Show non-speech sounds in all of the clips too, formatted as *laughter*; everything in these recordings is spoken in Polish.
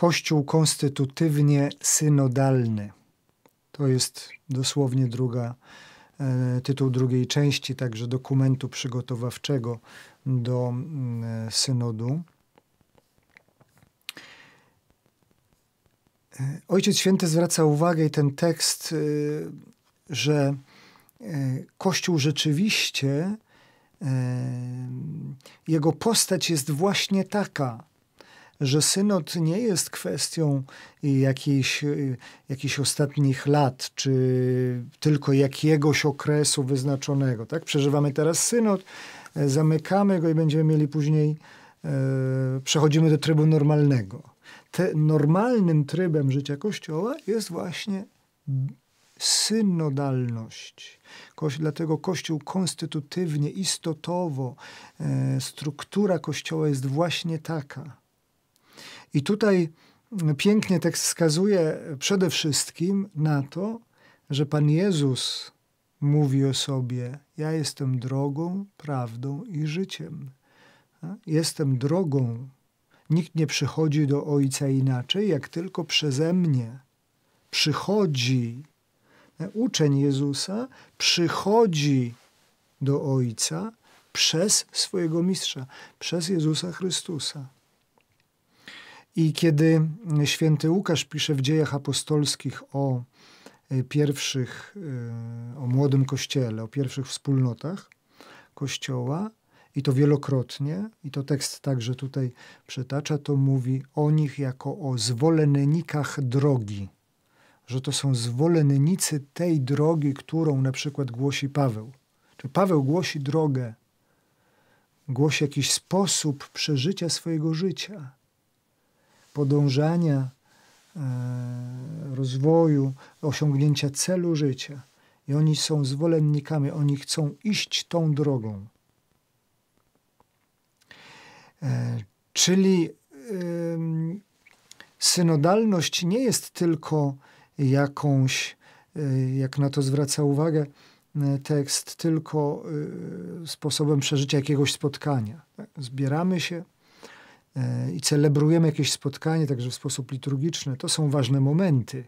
Kościół konstytutywnie synodalny. To jest dosłownie druga, e, tytuł drugiej części, także dokumentu przygotowawczego do e, synodu. E, Ojciec Święty zwraca uwagę i ten tekst, że Kościół rzeczywiście, jego postać jest właśnie taka, że synod nie jest kwestią jakichś, y, jakichś ostatnich lat, czy tylko jakiegoś okresu wyznaczonego. Tak? Przeżywamy teraz synod, e, zamykamy go i będziemy mieli później, e, przechodzimy do trybu normalnego. Te, normalnym trybem życia Kościoła jest właśnie synodalność. dlatego Kościół konstytutywnie, istotowo, e, struktura Kościoła jest właśnie taka. I tutaj pięknie tekst wskazuje przede wszystkim na to, że Pan Jezus mówi o sobie: Ja jestem drogą, prawdą i życiem. Jestem drogą. Nikt nie przychodzi do Ojca inaczej, jak tylko przeze mnie. Przychodzi. E, uczeń Jezusa przychodzi do Ojca przez swojego mistrza, przez Jezusa Chrystusa. I kiedy święty Łukasz pisze w dziejach apostolskich o e, pierwszych, e, o młodym kościele, o pierwszych wspólnotach kościoła, i to wielokrotnie, i to tekst także tutaj przytacza, to mówi o nich jako o zwolennikach drogi, że to są zwolennicy tej drogi, którą na przykład głosi Paweł. Czy Paweł głosi drogę, głosi jakiś sposób przeżycia swojego życia podążania, e, rozwoju, osiągnięcia celu życia. I oni są zwolennikami, oni chcą iść tą drogą. E, czyli synodalność nie jest tylko jakąś, e, jak na to zwraca uwagę tekst, tylko sposobem przeżycia jakiegoś spotkania. Tak? Zbieramy się, E, i celebrujemy jakieś spotkanie także w sposób liturgiczny, to są ważne momenty.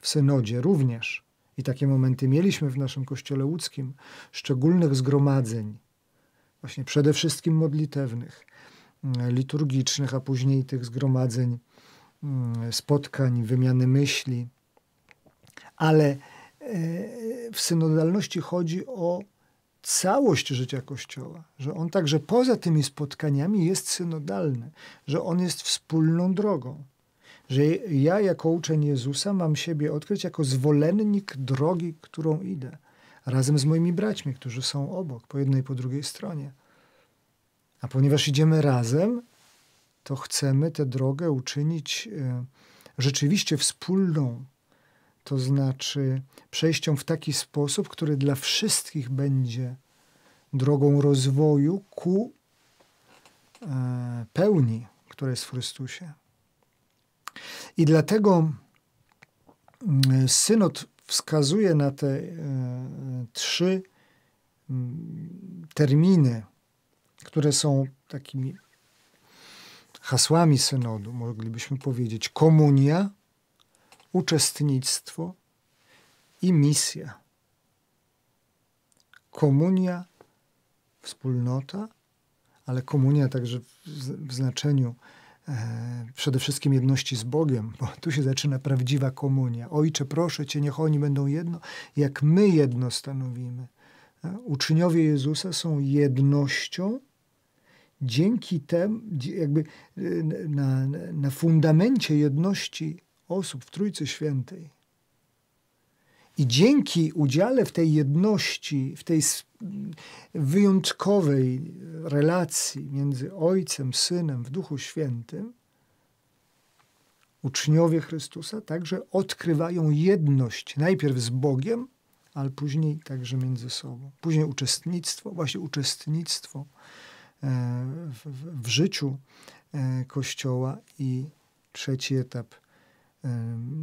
W synodzie również. I takie momenty mieliśmy w naszym kościele łódzkim, szczególnych zgromadzeń, właśnie przede wszystkim modlitewnych, e, liturgicznych, a później tych zgromadzeń, mm, spotkań, wymiany myśli. Ale e, w synodalności chodzi o całość życia Kościoła, że on także poza tymi spotkaniami jest synodalny, że on jest wspólną drogą, że ja jako uczeń Jezusa mam siebie odkryć jako zwolennik drogi, którą idę, razem z moimi braćmi, którzy są obok, po jednej i po drugiej stronie. A ponieważ idziemy razem, to chcemy tę drogę uczynić e, rzeczywiście wspólną, to znaczy przejścią w taki sposób, który dla wszystkich będzie drogą rozwoju ku e, pełni, która jest w Chrystusie. I dlatego mm, synod wskazuje na te e, trzy mm, terminy, które są takimi hasłami synodu, moglibyśmy powiedzieć: komunia, uczestnictwo i misja. Komunia, wspólnota, ale komunia także w, znaczeniu e, przede wszystkim jedności z Bogiem, bo *laughs* tu się zaczyna prawdziwa komunia. Ojcze, proszę Cię, niech oni będą jedno, jak my jedno stanowimy. E, uczniowie Jezusa są jednością, dzięki temu, jakby e, na, na fundamencie jedności osób w Trójcy Świętej. I dzięki udziale w tej jedności, w tej wyjątkowej relacji między Ojcem, Synem w Duchu Świętym, uczniowie Chrystusa także odkrywają jedność najpierw z Bogiem, ale później także między sobą. Później uczestnictwo, właśnie uczestnictwo e, w, w, w życiu e, Kościoła i trzeci etap –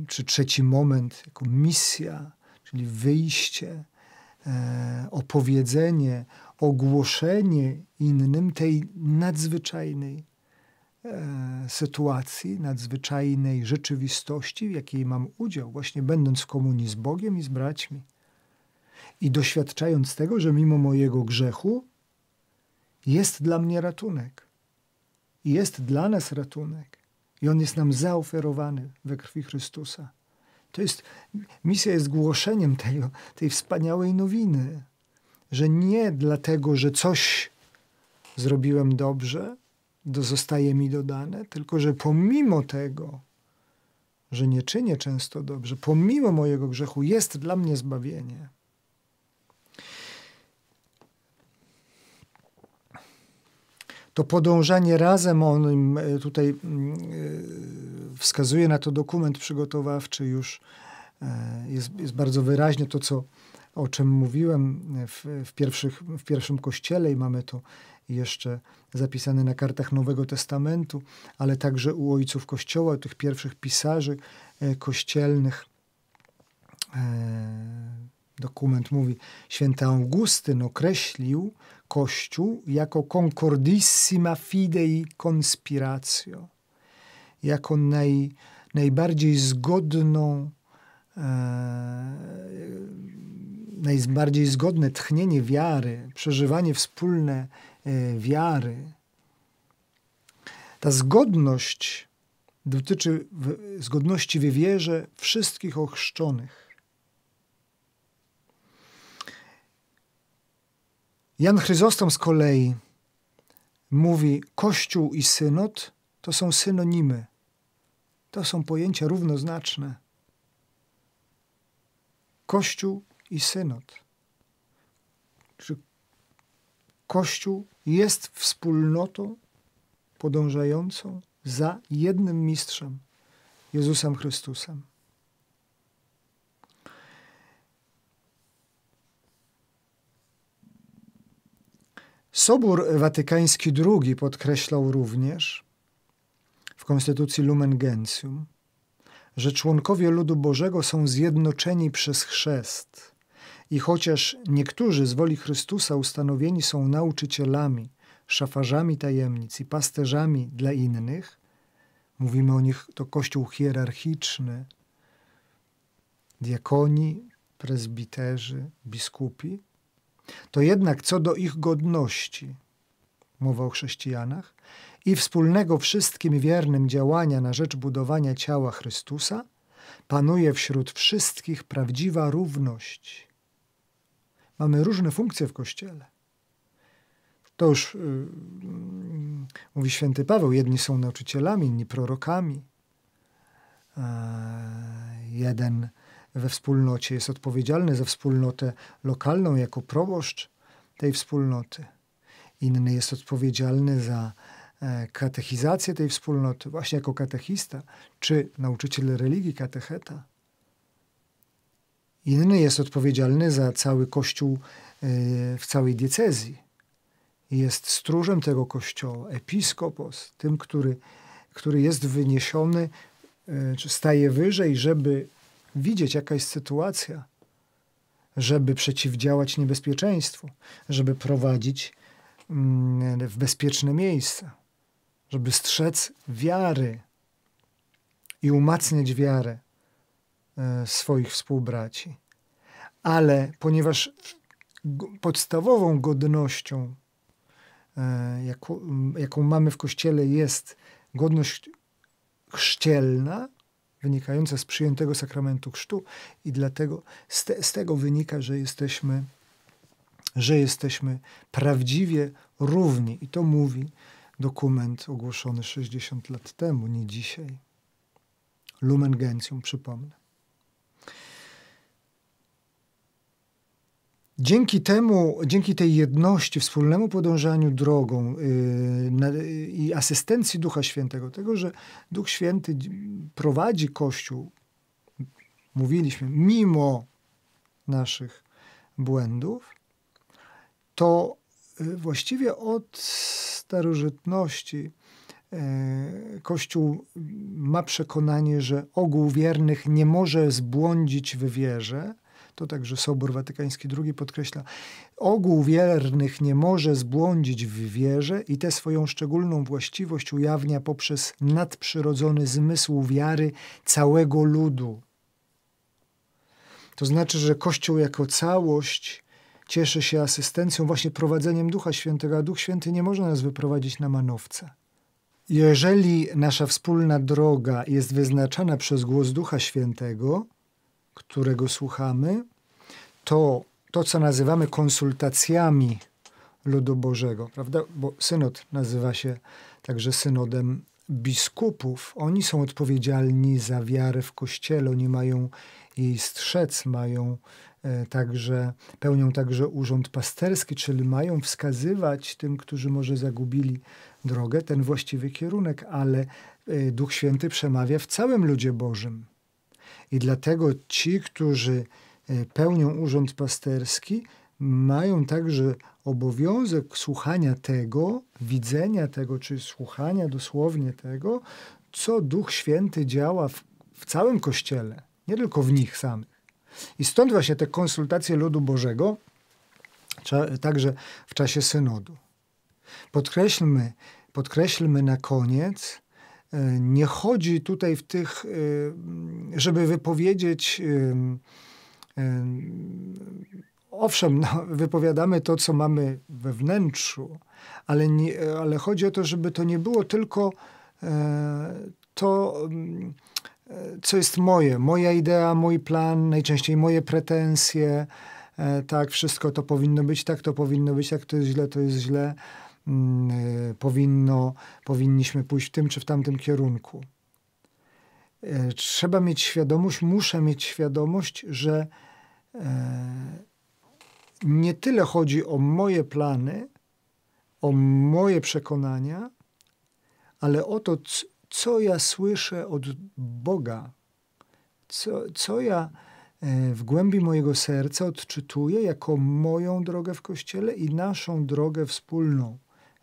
czy trzeci moment jako misja, czyli wyjście, e, opowiedzenie, ogłoszenie innym tej nadzwyczajnej e, sytuacji, nadzwyczajnej rzeczywistości, w jakiej mam udział, właśnie będąc w komunii z Bogiem i z braćmi. I doświadczając tego, że mimo mojego grzechu jest dla mnie ratunek. Jest dla nas ratunek. I on jest nam zaoferowany we krwi Chrystusa. To jest, misja jest głoszeniem tej, tej wspaniałej nowiny, że nie dlatego, że coś zrobiłem dobrze, do, zostaje mi dodane, tylko że pomimo tego, że nie czynię często dobrze, pomimo mojego grzechu, jest dla mnie zbawienie. To podążanie razem, on e, tutaj mm, e, wskazuje na to dokument przygotowawczy już, e, jest, jest bardzo wyraźnie to, co, o czym mówiłem w, w, pierwszych, w pierwszym kościele i mamy to jeszcze zapisane na kartach Nowego Testamentu, ale także u ojców kościoła, u tych pierwszych pisarzy e, kościelnych. E, dokument mówi, święty Augustyn określił Kościół jako concordissima fidei conspiratio, jako naj, najbardziej zgodną, e, najbardziej zgodne tchnienie wiary, przeżywanie wspólne e, wiary. Ta zgodność dotyczy w, zgodności w wierze wszystkich ochrzczonych. Jan Chryzostom z kolei mówi: Kościół i synod to są synonimy. To są pojęcia równoznaczne. Kościół i synod. Czy Kościół jest wspólnotą podążającą za jednym mistrzem, Jezusem Chrystusem. Sobór Watykański II podkreślał również, w konstytucji Lumen Gentium, że członkowie ludu Bożego są zjednoczeni przez chrzest. I chociaż niektórzy z woli Chrystusa ustanowieni są nauczycielami, szafarzami tajemnic i pasterzami dla innych, mówimy o nich to kościół hierarchiczny, diakoni, prezbiterzy, biskupi, to jednak co do ich godności, mowa o chrześcijanach, i wspólnego wszystkim wiernym działania na rzecz budowania ciała Chrystusa, panuje wśród wszystkich prawdziwa równość. Mamy różne funkcje w Kościele. To już yy, mówi święty Paweł, jedni są nauczycielami, inni prorokami. E, jeden we wspólnocie jest odpowiedzialny za wspólnotę lokalną jako proboszcz tej wspólnoty. Inny jest odpowiedzialny za E, katechizację tej wspólnoty, właśnie jako katechista, czy nauczyciel religii katecheta. Inny jest odpowiedzialny za cały kościół e, w całej diecezji. Jest stróżem tego kościoła, episkopos, tym, który, który jest wyniesiony, e, czy staje wyżej, żeby widzieć, jaka jest sytuacja, żeby przeciwdziałać niebezpieczeństwu, żeby prowadzić mm, w bezpieczne miejsca żeby strzec wiary i umacniać wiarę e, swoich współbraci. Ale ponieważ podstawową godnością, e, jaką, mamy w Kościele, jest godność chrzcielna, wynikająca z przyjętego sakramentu chrztu, i dlatego z, te, z tego wynika, że jesteśmy, że jesteśmy prawdziwie równi. I to mówi dokument ogłoszony 60 lat temu, nie dzisiaj. Lumen Gentium, przypomnę. Dzięki temu, dzięki tej jedności, wspólnemu podążaniu drogą yy, na, yy, i asystencji Ducha Świętego, tego, że Duch Święty prowadzi Kościół, mówiliśmy, mimo naszych błędów, to właściwie od starożytności e, Kościół ma przekonanie, że ogół wiernych nie może zbłądzić w wierze. To także Sobor Watykański II podkreśla. Ogół wiernych nie może zbłądzić w wierze i tę swoją szczególną właściwość ujawnia poprzez nadprzyrodzony zmysł wiary całego ludu. To znaczy, że Kościół jako całość cieszy się asystencją, właśnie prowadzeniem Ducha Świętego, a Duch Święty nie może nas wyprowadzić na manowce. Jeżeli nasza wspólna droga jest wyznaczana przez głos Ducha Świętego, którego słuchamy, to to, co nazywamy konsultacjami ludu Bożego, prawda? Bo synod nazywa się także synodem biskupów. Oni są odpowiedzialni za wiarę w Kościele, oni mają jej strzec, mają E, także, pełnią także urząd pasterski, czyli mają wskazywać tym, którzy może zagubili drogę, ten właściwy kierunek, ale e, Duch Święty przemawia w całym ludzie Bożym. I dlatego ci, którzy e, pełnią urząd pasterski, mają także obowiązek słuchania tego, widzenia tego, czy słuchania dosłownie tego, co Duch Święty działa w, w całym Kościele, nie tylko w nich samych. I stąd właśnie te konsultacje ludu Bożego, także w czasie synodu. Podkreślmy, podkreślmy na koniec, e, nie chodzi tutaj w tych, e, żeby wypowiedzieć, e, owszem, no, wypowiadamy to, co mamy we wnętrzu, ale, nie, ale chodzi o to, żeby to nie było tylko to mm, co jest moje, moja idea, mój plan, najczęściej moje pretensje, e, tak, wszystko to powinno być tak, to powinno być tak, to jest źle, to jest źle, mm, e, powinno, powinniśmy pójść w tym czy w tamtym kierunku. E, trzeba mieć świadomość, muszę mieć świadomość, że nie tyle chodzi o moje plany, o moje przekonania, ale o to, co ja słyszę od Boga, co, co ja e, w głębi mojego serca odczytuję jako moją drogę w Kościele i naszą drogę wspólną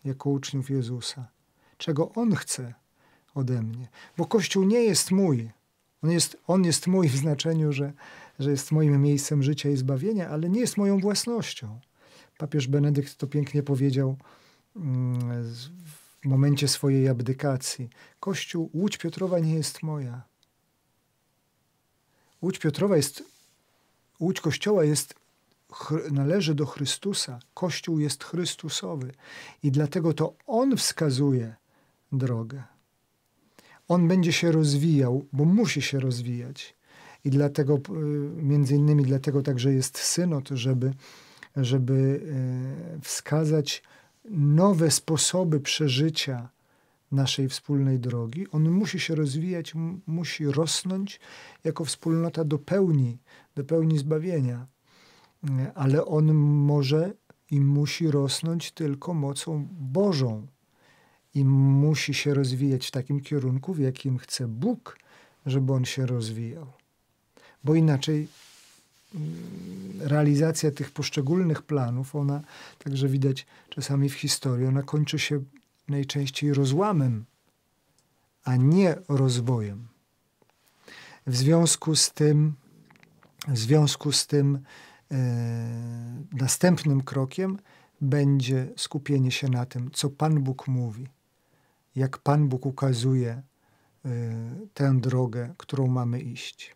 jako uczniów Jezusa. Czego On chce ode mnie. Bo Kościół nie jest mój. On jest, on jest mój w znaczeniu, że, że jest moim miejscem życia i zbawienia, ale nie jest moją własnością. Papież Benedykt to pięknie powiedział mm, w momencie swojej abdykacji. Kościół, Łódź Piotrowa nie jest moja. Łódź Piotrowa jest, Łódź Kościoła jest, należy do Chrystusa. Kościół jest Chrystusowy i dlatego to On wskazuje drogę. On będzie się rozwijał, bo musi się rozwijać. I dlatego, y, między innymi dlatego także jest synod, żeby, żeby y, wskazać nowe sposoby przeżycia naszej wspólnej drogi. On musi się rozwijać, musi rosnąć jako wspólnota do pełni, do pełni zbawienia. E, ale on może i musi rosnąć tylko mocą Bożą i musi się rozwijać w takim kierunku, w jakim chce Bóg, żeby on się rozwijał. Bo inaczej realizacja tych poszczególnych planów, ona także widać czasami w historii, ona kończy się najczęściej rozłamem, a nie rozwojem. W związku z tym, w związku z tym e, następnym krokiem będzie skupienie się na tym, co Pan Bóg mówi, jak Pan Bóg ukazuje yy, tę drogę, którą mamy iść.